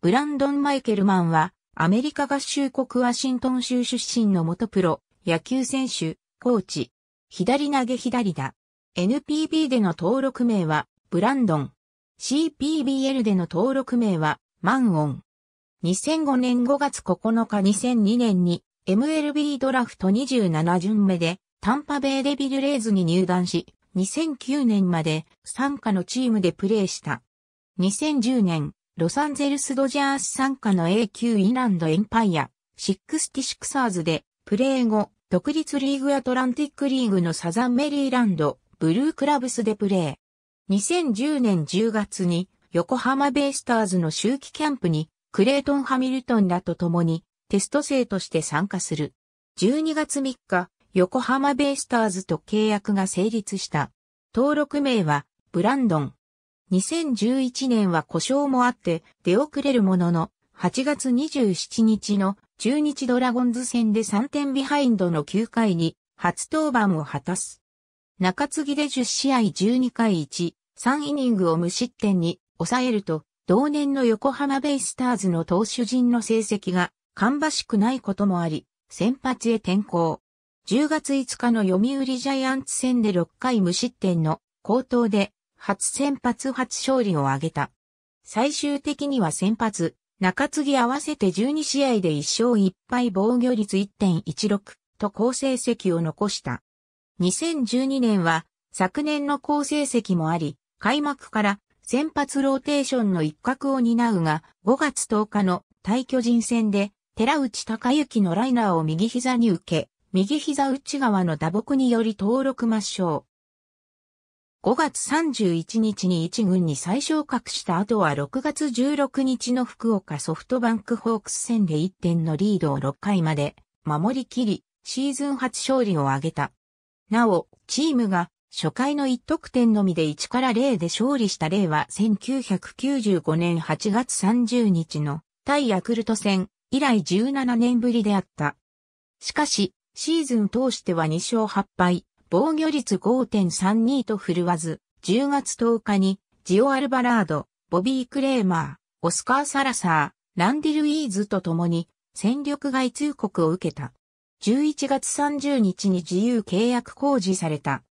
ブランドン・マイケルマンは、アメリカ合衆国ワシントン州出身の元プロ、野球選手、コーチ、左投げ左打。NPB での登録名は、ブランドン。CPBL での登録名は、マンオン。2005年5月9日2002年に、MLB ドラフト27巡目で、タンパベイデビルレイズに入団し、2009年まで、参加のチームでプレーした。2010年、ロサンゼルスドジャース参加の A 級イランドエンパイア、6 6サーズで、プレー後、独立リーグアトランティックリーグのサザンメリーランド、ブルークラブスでプレー。2010年10月に、横浜ベイスターズの秋季キャンプに、クレイトン・ハミルトンらと共に、テスト生として参加する。12月3日、横浜ベイスターズと契約が成立した。登録名は、ブランドン、2011年は故障もあって出遅れるものの、8月27日の中日ドラゴンズ戦で3点ビハインドの9回に初登板を果たす。中継ぎで10試合12回1、3イニングを無失点に抑えると、同年の横浜ベイスターズの投手陣の成績が芳しくないこともあり、先発へ転向。10月5日の読売ジャイアンツ戦で6回無失点の高騰で初先発初勝利を挙げた。最終的には先発、中継ぎ合わせて12試合で1勝1敗防御率1.16と好成績を残した。2012年は昨年の好成績もあり、開幕から先発ローテーションの一角を担うが、5月10日の対巨人戦で、寺内隆之のライナーを右膝に受け、右膝内側の打撲により登録抹消。5月31日に1軍に再昇格した後は6月16日の福岡ソフトバンクホークス戦で1点のリードを6回まで守りきり、シーズン初勝利を挙げた。なお、チームが初回の1得点のみで1から0で勝利した例は1995年8月30日の対ヤクルト戦以来17年ぶりであった。しかし、シーズン通しては2勝8敗、防御率5.32と振るわず、10月10日に、ジオ・アルバラード、ボビー・クレーマー、オスカー・サラサー、ランディル・イーズと共に、戦力外通告を受けた。11月30日に自由契約公示された。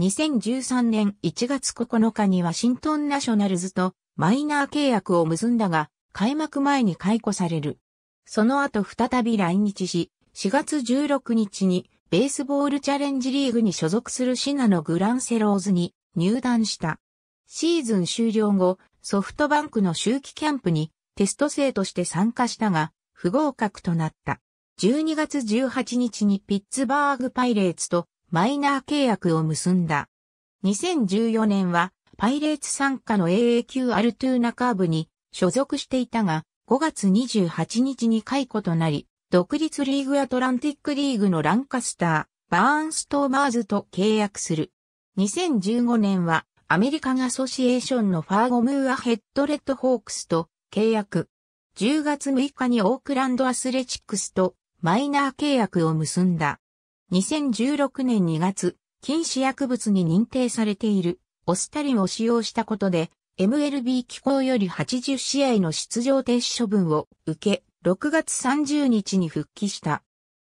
2013年1月9日にワシントンナショナルズとマイナー契約を結んだが、開幕前に解雇される。その後再び来日し、4月16日にベースボールチャレンジリーグに所属するシナのグランセローズに入団した。シーズン終了後、ソフトバンクの周期キャンプにテスト生として参加したが、不合格となった。12月18日にピッツバーグパイレーツとマイナー契約を結んだ。2014年はパイレーツ参加の AAQ アルトゥーナカーブに所属していたが、5月28日に解雇となり、独立リーグアトランティックリーグのランカスター、バーンストーマーズと契約する。2015年はアメリカンアソシエーションのファーゴムーアヘッドレッドホークスと契約。10月6日にオークランドアスレチックスとマイナー契約を結んだ。2016年2月、禁止薬物に認定されているオスタリンを使用したことで、MLB 機構より80試合の出場停止処分を受け、6月30日に復帰した。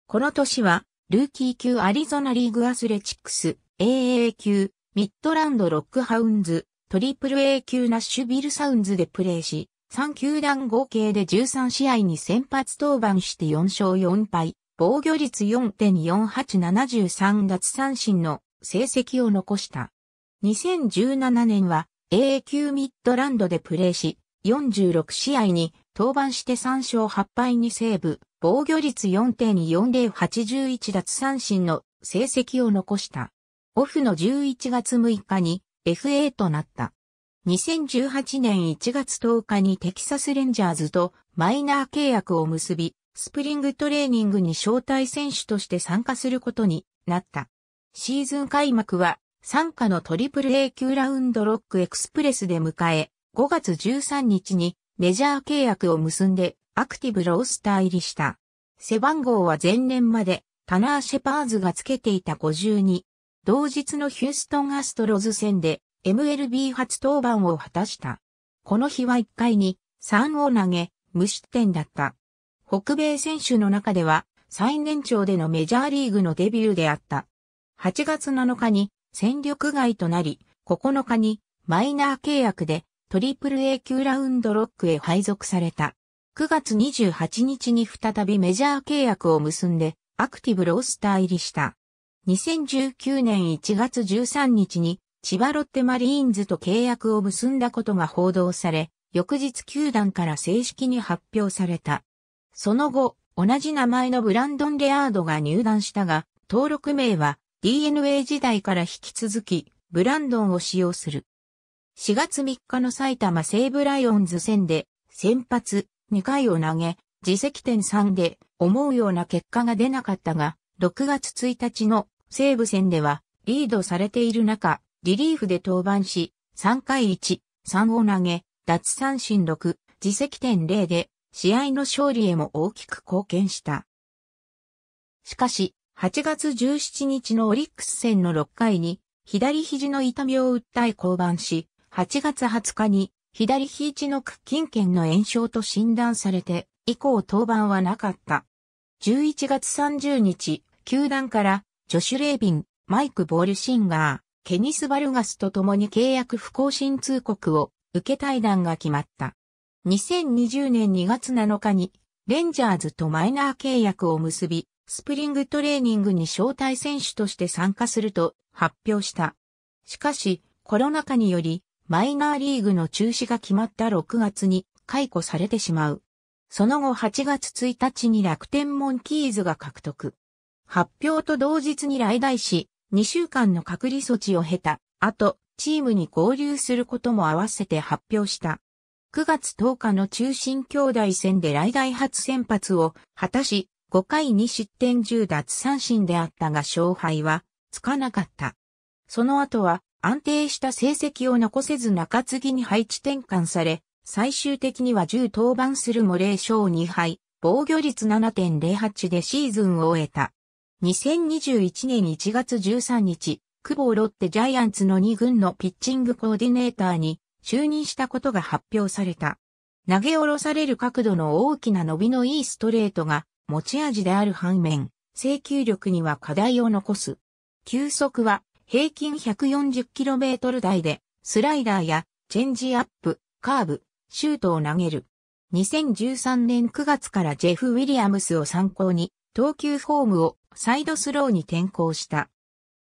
この年は、ルーキー級アリゾナリーグアスレチックス、AA 級、ミッドランドロックハウンズ、トリプル A 級ナッシュビルサウンズでプレーし、3球団合計で13試合に先発登板して4勝4敗、防御率4.4873奪三振の成績を残した。2017年は AA 級ミッドランドでプレーし、46試合に登板して3勝8敗にセーブ、防御率4.4081奪三振の成績を残した。オフの11月6日に FA となった。2018年1月10日にテキサスレンジャーズとマイナー契約を結び、スプリングトレーニングに招待選手として参加することになった。シーズン開幕は参加のトリプル A 級ラウンドロックエクスプレスで迎え、5月13日にメジャー契約を結んでアクティブロースター入りした。背番号は前年までタナー・シェパーズがつけていた52。同日のヒューストン・アストロズ戦で MLB 初登板を果たした。この日は1回に3を投げ、無失点だった。北米選手の中では最年長でのメジャーリーグのデビューであった。8月7日に戦力外となり、9日にマイナー契約でトリプル A 級ラウンドロックへ配属された。9月28日に再びメジャー契約を結んで、アクティブロースター入りした。2019年1月13日に、千葉ロッテマリーンズと契約を結んだことが報道され、翌日球団から正式に発表された。その後、同じ名前のブランドン・レアードが入団したが、登録名は DNA 時代から引き続き、ブランドンを使用する。4月3日の埼玉西武ライオンズ戦で先発2回を投げ、自責点3で思うような結果が出なかったが、6月1日の西武戦ではリードされている中、リリーフで登板し、3回1、3を投げ、脱三振6、自責点0で試合の勝利へも大きく貢献した。しかし、8月17日のオリックス戦の6回に左肘の痛みを訴え降板し、8月20日に左肘の屈筋腱の炎症と診断されて、以降登板はなかった。11月30日、球団からジョシュ・レービン、マイク・ボールシンガー、ケニス・バルガスと共に契約不更新通告を受け対談が決まった。2020年2月7日にレンジャーズとマイナー契約を結び、スプリングトレーニングに招待選手として参加すると発表した。しかし、コロナ禍によりマイナーリーグの中止が決まった6月に解雇されてしまう。その後8月1日に楽天モンキーズが獲得。発表と同日に来大し、2週間の隔離措置を経た、後、チームに合流することも合わせて発表した。9月10日の中心兄弟戦で来大初先発を果たし、5回に失点10奪三振であったが勝敗はつかなかった。その後は安定した成績を残せず中継ぎに配置転換され、最終的には10登板するも0勝2敗、防御率7.08でシーズンを終えた。2021年1月13日、久保ロッテジャイアンツの2軍のピッチングコーディネーターに就任したことが発表された。投げ下ろされる角度の大きな伸びのいいストレートが持ち味である反面、制球力には課題を残す。球速は平均 140km 台で、スライダーやチェンジアップ、カーブ、シュートを投げる。2013年9月からジェフ・ウィリアムスを参考に、投球フォームをサイドスローに転向した。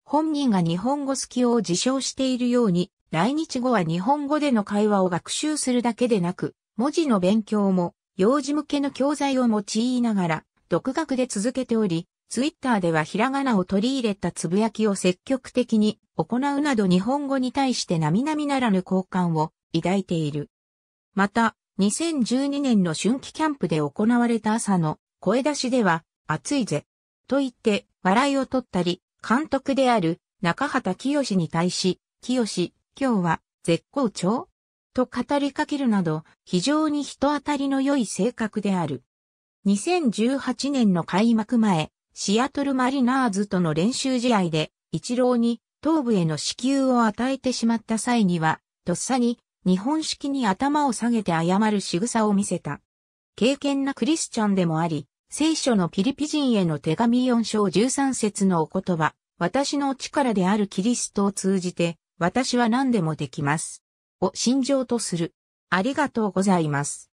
本人が日本語好きを自称しているように、来日後は日本語での会話を学習するだけでなく、文字の勉強も幼児向けの教材を用いながら独学で続けており、ツイッターではひらがなを取り入れたつぶやきを積極的に行うなど日本語に対して並々ならぬ好感を抱いている。また、2012年の春季キャンプで行われた朝の声出しでは、暑いぜ、と言って笑いを取ったり、監督である中畑清に対し、清、今日は絶好調と語りかけるなど、非常に人当たりの良い性格である。2018年の開幕前、シアトルマリナーズとの練習試合で、一郎に頭部への支給を与えてしまった際には、とっさに日本式に頭を下げて謝る仕草を見せた。敬虔なクリスチャンでもあり、聖書のピリピ人への手紙4章13節のお言葉、私の力であるキリストを通じて、私は何でもできます。を信条とする。ありがとうございます。